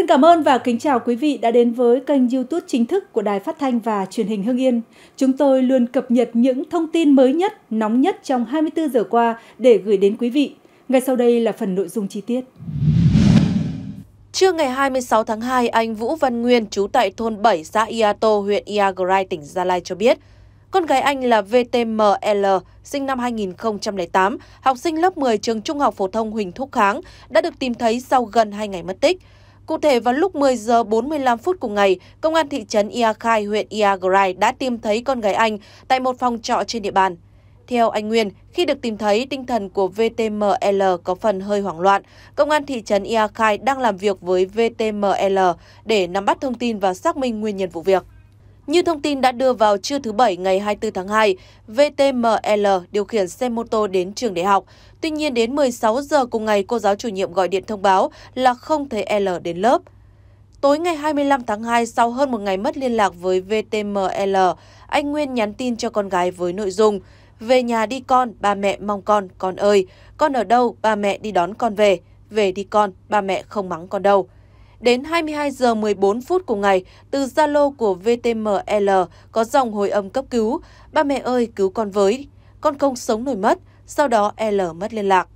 Xin cảm ơn và kính chào quý vị đã đến với kênh YouTube chính thức của Đài Phát thanh và Truyền hình Hưng Yên. Chúng tôi luôn cập nhật những thông tin mới nhất, nóng nhất trong 24 giờ qua để gửi đến quý vị. Ngay sau đây là phần nội dung chi tiết. Trưa ngày 26 tháng 2, anh Vũ Văn Nguyên, trú tại thôn 7, xã Iato, huyện Iagrai, tỉnh Gia Lai cho biết, con gái anh là VTML, sinh năm 2008, học sinh lớp 10 trường Trung học Phổ thông Huỳnh Thúc Kháng, đã được tìm thấy sau gần 2 ngày mất tích. Cụ thể vào lúc 10 giờ 45 phút cùng ngày, công an thị trấn Ia Khai, huyện Ia Grai đã tìm thấy con gái anh tại một phòng trọ trên địa bàn. Theo anh Nguyên, khi được tìm thấy, tinh thần của VTML có phần hơi hoảng loạn. Công an thị trấn Ia Khai đang làm việc với VTML để nắm bắt thông tin và xác minh nguyên nhân vụ việc. Như thông tin đã đưa vào trưa thứ Bảy ngày 24 tháng 2, VTML điều khiển xe mô tô đến trường đại học. Tuy nhiên, đến 16 giờ cùng ngày, cô giáo chủ nhiệm gọi điện thông báo là không thấy L đến lớp. Tối ngày 25 tháng 2, sau hơn một ngày mất liên lạc với VTML, anh Nguyên nhắn tin cho con gái với nội dung Về nhà đi con, ba mẹ mong con, con ơi. Con ở đâu, ba mẹ đi đón con về. Về đi con, ba mẹ không mắng con đâu. Đến 22 giờ 14 phút cùng ngày, từ Zalo của VTML có dòng hồi âm cấp cứu, ba mẹ ơi cứu con với, con không sống nổi mất, sau đó L mất liên lạc.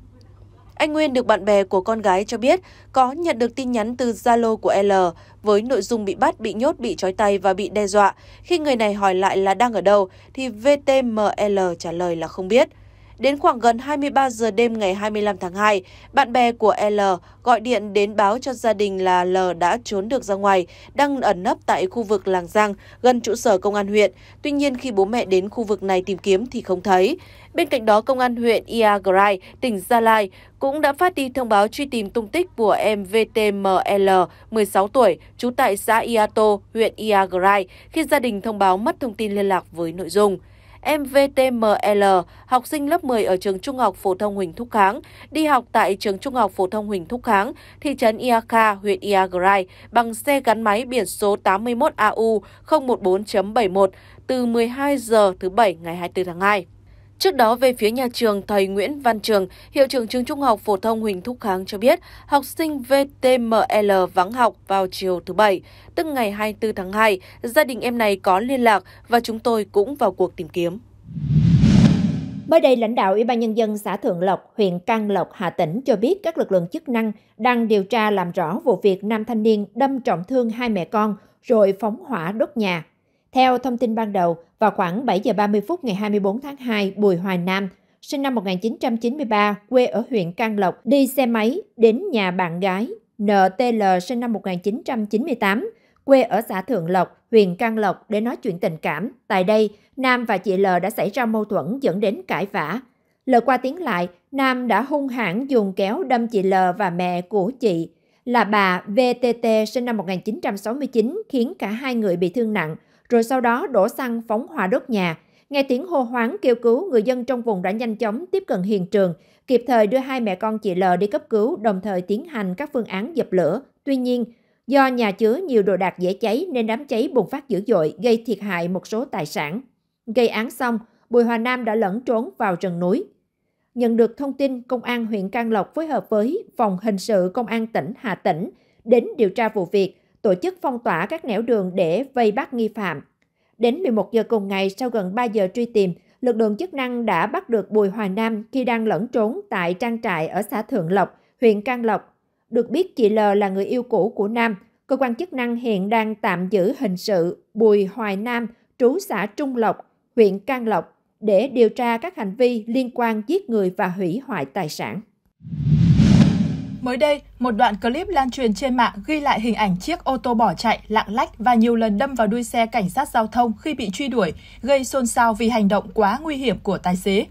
Anh Nguyên được bạn bè của con gái cho biết có nhận được tin nhắn từ Zalo của L với nội dung bị bắt, bị nhốt, bị trói tay và bị đe dọa. Khi người này hỏi lại là đang ở đâu thì VTML trả lời là không biết. Đến khoảng gần 23 giờ đêm ngày 25 tháng 2, bạn bè của L gọi điện đến báo cho gia đình là L đã trốn được ra ngoài, đang ẩn nấp tại khu vực Làng Giang, gần trụ sở công an huyện. Tuy nhiên khi bố mẹ đến khu vực này tìm kiếm thì không thấy. Bên cạnh đó, công an huyện Iagrai, tỉnh Gia Lai cũng đã phát đi thông báo truy tìm tung tích của em VTML, 16 tuổi, trú tại xã Iato, huyện Iagrai, khi gia đình thông báo mất thông tin liên lạc với nội dung em VTML, học sinh lớp 10 ở trường Trung học phổ thông Huỳnh Thúc Kháng, đi học tại trường Trung học phổ thông Huỳnh Thúc Kháng, thị trấn Iaka, huyện Iagrai bằng xe gắn máy biển số 81AU 014.71 từ 12 giờ thứ Bảy ngày 24 tháng 2. Trước đó, về phía nhà trường, thầy Nguyễn Văn Trường, hiệu trưởng trường trung học phổ thông Huỳnh Thúc Kháng cho biết, học sinh VTML vắng học vào chiều thứ Bảy, tức ngày 24 tháng 2. Gia đình em này có liên lạc và chúng tôi cũng vào cuộc tìm kiếm. Mới đây, lãnh đạo Ủy ban Nhân dân xã Thượng Lộc, huyện Can Lộc, Hà Tĩnh cho biết các lực lượng chức năng đang điều tra làm rõ vụ việc nam thanh niên đâm trọng thương hai mẹ con rồi phóng hỏa đốt nhà theo thông tin ban đầu, vào khoảng 7 giờ 30 phút ngày 24 tháng 2, Bùi Hoài Nam, sinh năm 1993, quê ở huyện Can Lộc, đi xe máy đến nhà bạn gái NTL sinh năm 1998, quê ở xã Thượng Lộc, huyện Can Lộc để nói chuyện tình cảm. Tại đây, Nam và chị L đã xảy ra mâu thuẫn dẫn đến cãi vã. Lời qua tiếng lại, Nam đã hung hãn dùng kéo đâm chị L và mẹ của chị là bà VTT sinh năm 1969 khiến cả hai người bị thương nặng rồi sau đó đổ xăng phóng hỏa đốt nhà. Nghe tiếng hô hoáng kêu cứu, người dân trong vùng đã nhanh chóng tiếp cận hiện trường, kịp thời đưa hai mẹ con chị L đi cấp cứu, đồng thời tiến hành các phương án dập lửa. Tuy nhiên, do nhà chứa nhiều đồ đạc dễ cháy nên đám cháy bùng phát dữ dội, gây thiệt hại một số tài sản. Gây án xong, Bùi Hòa Nam đã lẫn trốn vào rừng núi. Nhận được thông tin, Công an huyện Can Lộc phối hợp với Phòng Hình sự Công an tỉnh Hà Tĩnh đến điều tra vụ việc – tổ chức phong tỏa các nẻo đường để vây bắt nghi phạm. Đến 11 giờ cùng ngày, sau gần 3 giờ truy tìm, lực lượng chức năng đã bắt được Bùi Hoài Nam khi đang lẫn trốn tại trang trại ở xã Thượng Lộc, huyện Can Lộc. Được biết chị L là người yêu cũ của Nam, cơ quan chức năng hiện đang tạm giữ hình sự Bùi Hoài Nam, trú xã Trung Lộc, huyện Can Lộc để điều tra các hành vi liên quan giết người và hủy hoại tài sản. Mới đây, một đoạn clip lan truyền trên mạng ghi lại hình ảnh chiếc ô tô bỏ chạy, lạng lách và nhiều lần đâm vào đuôi xe cảnh sát giao thông khi bị truy đuổi, gây xôn xao vì hành động quá nguy hiểm của tài xế.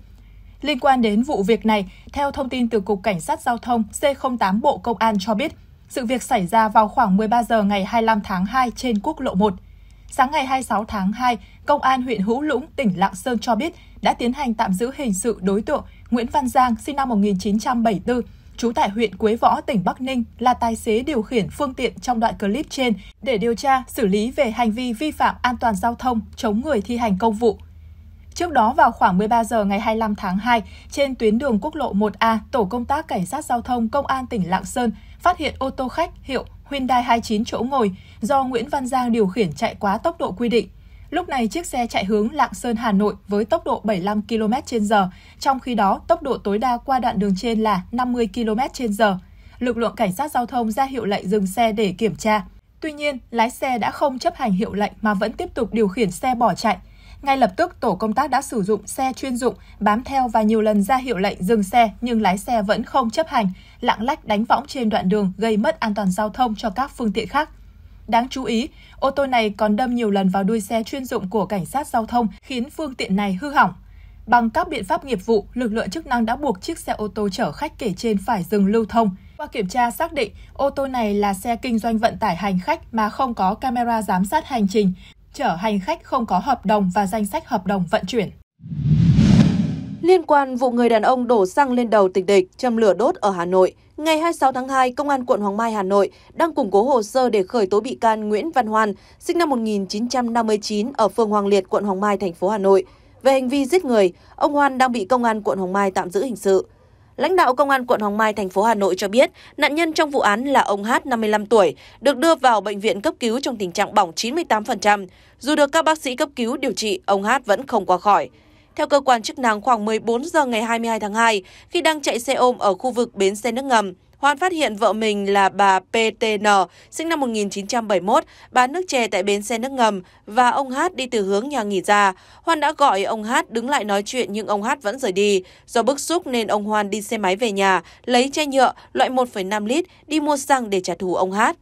Liên quan đến vụ việc này, theo thông tin từ Cục Cảnh sát Giao thông C08 Bộ Công an cho biết, sự việc xảy ra vào khoảng 13 giờ ngày 25 tháng 2 trên quốc lộ 1. Sáng ngày 26 tháng 2, Công an huyện Hữu Lũng, tỉnh Lạng Sơn cho biết đã tiến hành tạm giữ hình sự đối tượng Nguyễn Văn Giang, sinh năm 1974, trú tại huyện Quế Võ, tỉnh Bắc Ninh, là tài xế điều khiển phương tiện trong đoạn clip trên để điều tra, xử lý về hành vi vi phạm an toàn giao thông, chống người thi hành công vụ. Trước đó vào khoảng 13 giờ ngày 25 tháng 2, trên tuyến đường quốc lộ 1A, tổ công tác cảnh sát giao thông công an tỉnh Lạng Sơn phát hiện ô tô khách hiệu Hyundai 29 chỗ ngồi do Nguyễn Văn Giang điều khiển chạy quá tốc độ quy định. Lúc này chiếc xe chạy hướng Lạng Sơn Hà Nội với tốc độ 75 km/h, trong khi đó tốc độ tối đa qua đoạn đường trên là 50 km/h. Lực lượng cảnh sát giao thông ra hiệu lệnh dừng xe để kiểm tra. Tuy nhiên, lái xe đã không chấp hành hiệu lệnh mà vẫn tiếp tục điều khiển xe bỏ chạy. Ngay lập tức, tổ công tác đã sử dụng xe chuyên dụng, bám theo và nhiều lần ra hiệu lệnh dừng xe nhưng lái xe vẫn không chấp hành, lạng lách đánh võng trên đoạn đường gây mất an toàn giao thông cho các phương tiện khác. Đáng chú ý, ô tô này còn đâm nhiều lần vào đuôi xe chuyên dụng của cảnh sát giao thông khiến phương tiện này hư hỏng. Bằng các biện pháp nghiệp vụ, lực lượng chức năng đã buộc chiếc xe ô tô chở khách kể trên phải dừng lưu thông. Qua kiểm tra xác định, ô tô này là xe kinh doanh vận tải hành khách mà không có camera giám sát hành trình, chở hành khách không có hợp đồng và danh sách hợp đồng vận chuyển. Liên quan vụ người đàn ông đổ xăng lên đầu tịch địch, châm lửa đốt ở Hà Nội, ngày 26 tháng 2, Công an quận Hoàng Mai, Hà Nội đang củng cố hồ sơ để khởi tố bị can Nguyễn Văn Hoan, sinh năm 1959 ở phường Hoàng Liệt, quận Hoàng Mai, thành phố Hà Nội. Về hành vi giết người, ông Hoan đang bị Công an quận Hoàng Mai tạm giữ hình sự. Lãnh đạo Công an quận Hoàng Mai, thành phố Hà Nội cho biết, nạn nhân trong vụ án là ông H, 55 tuổi, được đưa vào bệnh viện cấp cứu trong tình trạng bỏng 98%. Dù được các bác sĩ cấp cứu điều trị, ông H vẫn không qua khỏi. Theo cơ quan chức năng, khoảng 14 giờ ngày 22 tháng 2, khi đang chạy xe ôm ở khu vực bến xe nước ngầm, Hoan phát hiện vợ mình là bà PTN, sinh năm 1971, bán nước chè tại bến xe nước ngầm và ông Hát đi từ hướng nhà nghỉ ra. Hoan đã gọi ông Hát đứng lại nói chuyện nhưng ông Hát vẫn rời đi. Do bức xúc nên ông Hoan đi xe máy về nhà, lấy chai nhựa loại 1,5 lít đi mua xăng để trả thù ông Hát.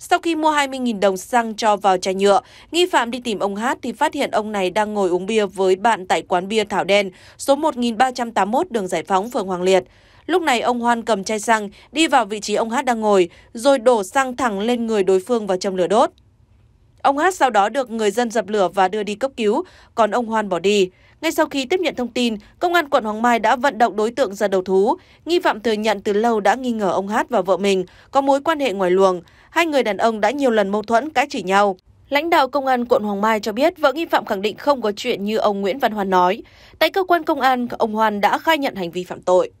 Sau khi mua 20.000 đồng xăng cho vào chai nhựa, nghi phạm đi tìm ông Hát thì phát hiện ông này đang ngồi uống bia với bạn tại quán bia Thảo Đen, số 1381 đường Giải Phóng, phường Hoàng Liệt. Lúc này ông Hoan cầm chai xăng đi vào vị trí ông Hát đang ngồi, rồi đổ xăng thẳng lên người đối phương và châm lửa đốt. Ông Hát sau đó được người dân dập lửa và đưa đi cấp cứu, còn ông Hoan bỏ đi. Ngay sau khi tiếp nhận thông tin, Công an quận Hoàng Mai đã vận động đối tượng ra đầu thú. Nghi phạm thừa nhận từ lâu đã nghi ngờ ông Hát và vợ mình có mối quan hệ ngoài luồng hai người đàn ông đã nhiều lần mâu thuẫn cãi chỉ nhau. Lãnh đạo công an quận Hoàng Mai cho biết vợ nghi phạm khẳng định không có chuyện như ông Nguyễn Văn Hoan nói. Tại cơ quan công an, ông Hoan đã khai nhận hành vi phạm tội.